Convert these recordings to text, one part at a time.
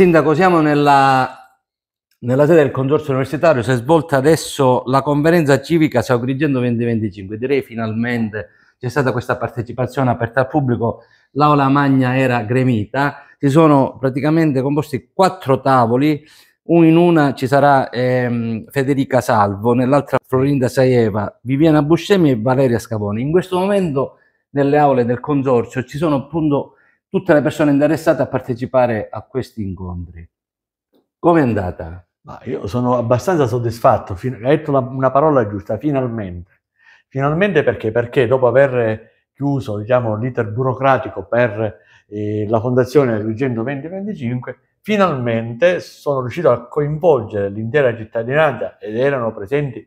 Sindaco, siamo nella, nella, sede del Consorzio Universitario, si è svolta adesso la conferenza civica Saugrigiendo 2025, direi finalmente c'è stata questa partecipazione aperta al pubblico, l'aula magna era gremita, si sono praticamente composti quattro tavoli, in una ci sarà ehm, Federica Salvo, nell'altra Florinda Saieva, Viviana Buscemi e Valeria Scavoni. In questo momento nelle aule del Consorzio ci sono appunto tutte le persone interessate a partecipare a questi incontri. Come è andata? Ma io sono abbastanza soddisfatto, hai detto una, una parola giusta, finalmente. Finalmente perché? Perché dopo aver chiuso diciamo, l'iter burocratico per eh, la fondazione Riugendo 2025, finalmente sono riuscito a coinvolgere l'intera cittadinanza ed erano presenti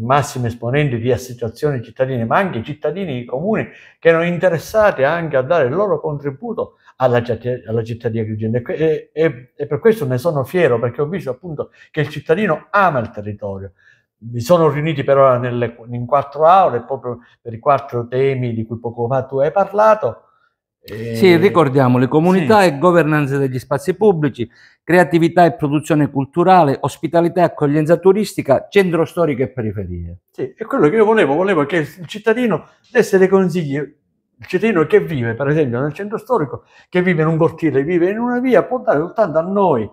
massimi esponenti di associazioni cittadine, ma anche cittadini di comuni che erano interessati anche a dare il loro contributo alla, alla città di Agrigento e, e, e, per questo ne sono fiero perché ho visto appunto che il cittadino ama il territorio. Mi sono riuniti per ora nelle, in quattro aule proprio per i quattro temi di cui poco fa tu hai parlato e... Sì, eh, ricordiamole, comunità sì. e governanza degli spazi pubblici, creatività e produzione culturale, ospitalità e accoglienza turistica, centro storico e periferie. Sì, è quello che io volevo, volevo che il cittadino desse dei consigli, il cittadino che vive per esempio nel centro storico, che vive in un cortile, vive in una via, può dare soltanto a noi,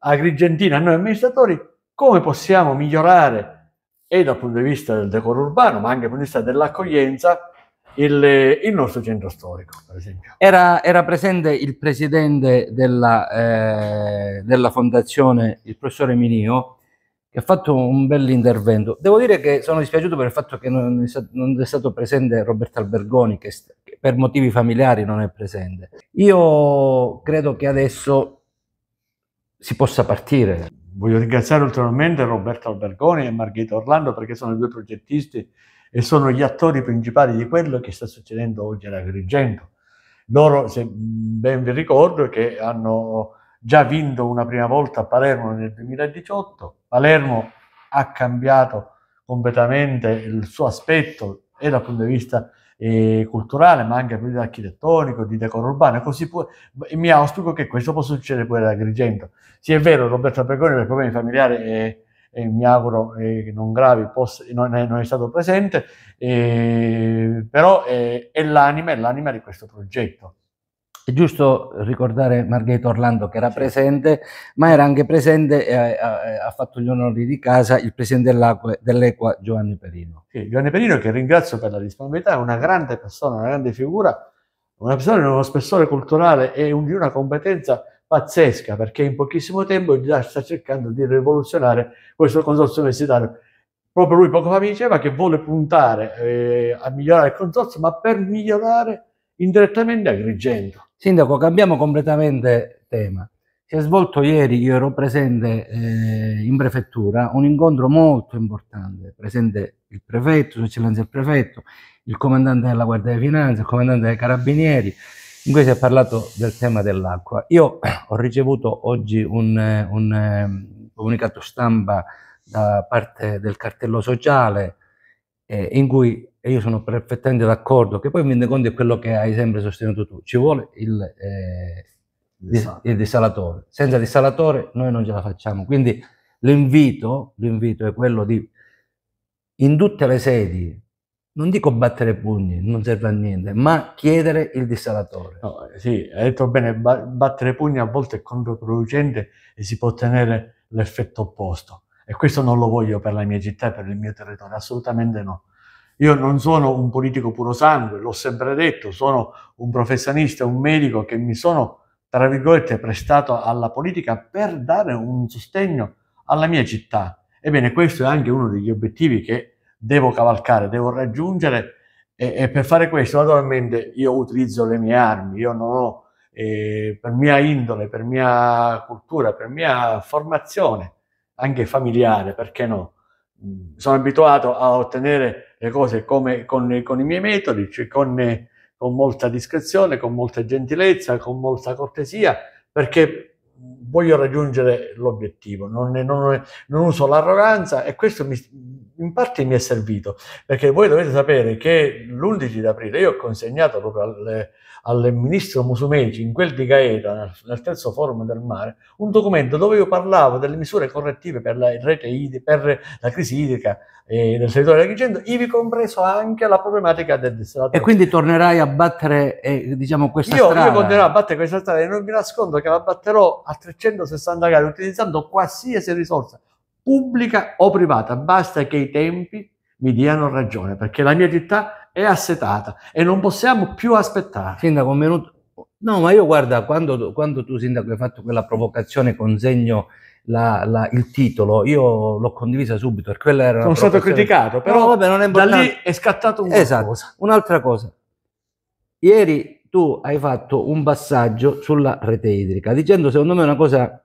a Grigentina, a noi amministratori, come possiamo migliorare e dal punto di vista del decoro urbano, ma anche dal punto di vista dell'accoglienza, il, il, nostro centro storico, per esempio. Era, era presente il presidente della, eh, della, fondazione, il professore Minio, che ha fatto un bell'intervento. Devo dire che sono dispiaciuto per il fatto che non è, non è stato presente Roberto Albergoni, che, che per motivi familiari non è presente. Io credo che adesso si possa partire. Voglio ringraziare ulteriormente Roberto Albergoni e Margherita Orlando perché sono i due progettisti e sono gli attori principali di quello che sta succedendo oggi ad Agrigento. Loro, se ben vi ricordo, che hanno già vinto una prima volta a Palermo nel 2018, Palermo ha cambiato completamente il suo aspetto e dal punto di vista eh, culturale, ma anche di architettonico, di decoro urbano, così pure, mi auspico che questo possa succedere pure ad Agrigento. Sì, è vero, Roberto Bergoni per problemi familiari è eh, mi auguro eh, che non gravi, possa, non, è, non, è, stato presente, eh, però eh, è l'anima, è l'anima di questo progetto. È giusto ricordare Margherita Orlando che era sì. presente, ma era anche presente e ha, ha, fatto gli onori di casa il presidente dell'Equa Giovanni Perino. Sì, Giovanni Perino che ringrazio per la disponibilità, è una grande persona, una grande figura, una persona di uno spessore culturale e di una competenza pazzesca perché in pochissimo tempo già sta cercando di rivoluzionare questo consorzio universitario. Proprio lui poco fa mi diceva che vuole puntare eh, a migliorare il consorzio, ma per migliorare indirettamente Agrigento. Sindaco, cambiamo completamente tema. Si è svolto ieri, io ero presente eh, in prefettura, un incontro molto importante, presente il prefetto, sua eccellenza il prefetto, il comandante della Guardia di Finanza, il comandante dei Carabinieri, in cui si è parlato del tema dell'acqua. Io ho ricevuto oggi un, un ehm, comunicato stampa da parte del cartello sociale eh, in cui e io sono perfettamente d'accordo che poi mi rendo conto di quello che hai sempre sostenuto tu ci vuole il, eh, il, il disalatore senza disalatore noi non ce la facciamo quindi l'invito, l'invito è quello di in tutte le sedi non dico battere pugni, non serve a niente, ma chiedere il dissalatore. No, sì, hai detto bene, battere pugni a volte è controproducente e si può ottenere l'effetto opposto. E questo non lo voglio per la mia città e per il mio territorio, assolutamente no. Io non sono un politico puro sangue, l'ho sempre detto, sono un professionista, un medico che mi sono, tra virgolette, prestato alla politica per dare un sostegno alla mia città. Ebbene, questo è anche uno degli obiettivi che devo cavalcare, devo raggiungere e, e per fare questo naturalmente io utilizzo le mie armi, io non ho eh, per mia indole, per mia cultura, per mia formazione, anche familiare, perché no? Mm, sono abituato a ottenere le cose come, con, con, i miei metodi, cioè con, con molta discrezione, con molta gentilezza, con molta cortesia, perché voglio raggiungere l'obiettivo, non, non, non uso l'arroganza e questo mi, in parte mi è servito, perché voi dovete sapere che l'11 di aprile io ho consegnato proprio al, al ministro Musumeci, in quel di Gaeta, nel, nel, terzo forum del mare, un documento dove io parlavo delle misure correttive per la, rete, per la crisi idrica eh, del territorio della Chicendo, ivi compreso anche la problematica del destinato. E quindi tornerai a battere eh, diciamo, questa io, strada? Io continuerò a battere questa strada e non vi nascondo che la batterò a 300 160 gradi utilizzando qualsiasi risorsa pubblica o privata, basta che i tempi mi diano ragione perché la mia città è assetata e non possiamo più aspettare. Sindaco, un minuto. No, ma io guarda, quando, quando tu sindaco hai fatto quella provocazione consegno la, la, il titolo, io l'ho condivisa subito perché quella era... Sono stato criticato, però no, vabbè, non è importante. da lì è scattato un esatto. cosa. un'altra cosa. Ieri tu hai fatto un passaggio sulla rete idrica, dicendo secondo me una cosa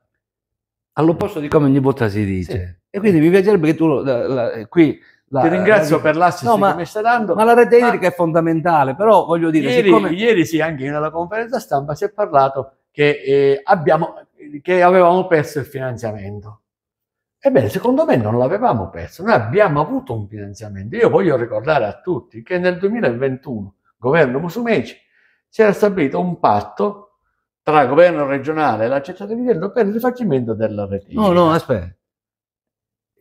all'opposto di come ogni volta si dice. Sì. E quindi mi piacerebbe che tu la, la, qui... La, Ti ringrazio la, per l'assist no, ma, mi stai dando. Ma la rete idrica è fondamentale, però voglio dire... Ieri, siccome... ieri sì, anche nella conferenza stampa si è parlato che, eh, abbiamo, che avevamo perso il finanziamento. Ebbene, secondo me non l'avevamo perso, noi abbiamo avuto un finanziamento. Io voglio ricordare a tutti che nel 2021 governo Musumeci si era stabilito un patto tra governo regionale e la città di Livello per il rifacimento della rete. No, no, aspetta.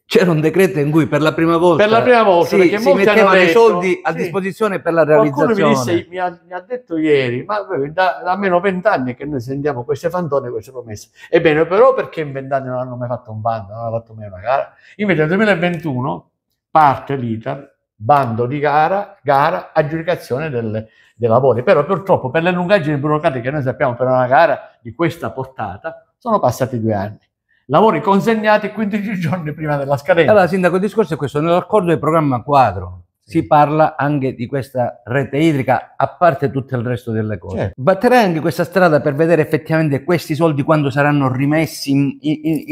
C'era un decreto in cui per la prima volta, per la prima volta sì, si mettevano detto, i soldi a sì, disposizione per la realizzazione. Mi, disse, mi, ha, mi, ha, detto ieri, ma da, da almeno vent'anni che noi sentiamo queste fantone, queste promesse. Ebbene, però perché in vent'anni non hanno mai fatto un bando, non hanno fatto mai una gara? Invece nel 2021 parte l'iter bando di gara, gara, aggiudicazione del, dei lavori. Però purtroppo per le lungaggini burocratiche che noi sappiamo per una gara di questa portata sono passati due anni. Lavori consegnati 15 giorni prima della scadenza. Allora, Sindaco, il discorso è questo. Nell'accordo del programma quadro si parla anche di questa rete idrica, a parte tutto il resto delle cose. Certo. Batterai anche questa strada per vedere effettivamente questi soldi quando saranno rimessi in, in,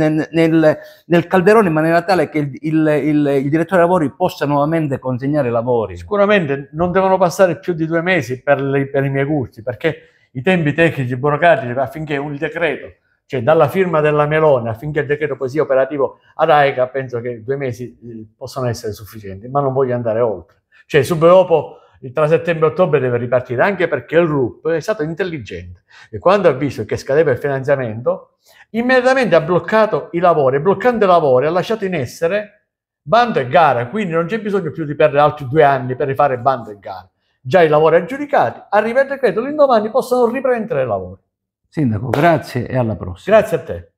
in, nel, nel, calderone in maniera tale che il, il, il, il, direttore lavori possa nuovamente consegnare lavori. Sicuramente non devono passare più di due mesi per, le, per i miei gusti, perché i tempi tecnici e burocratici affinché un decreto cioè dalla firma della Melone affinché il decreto poi sia operativo ad AECA, penso che due mesi eh, possano essere sufficienti, ma non voglio andare oltre. Cioè subito dopo, tra settembre e ottobre deve ripartire, anche perché il RUP è stato intelligente e quando ha visto che scadeva il finanziamento, immediatamente ha bloccato i lavori, bloccando i lavori ha lasciato in essere bando e gara, quindi non c'è bisogno più di perdere altri due anni per rifare bando e gara. Già i lavori aggiudicati, arriva il decreto, l'indomani possono riprendere i lavori. Sindaco, grazie e alla prossima. Grazie a te.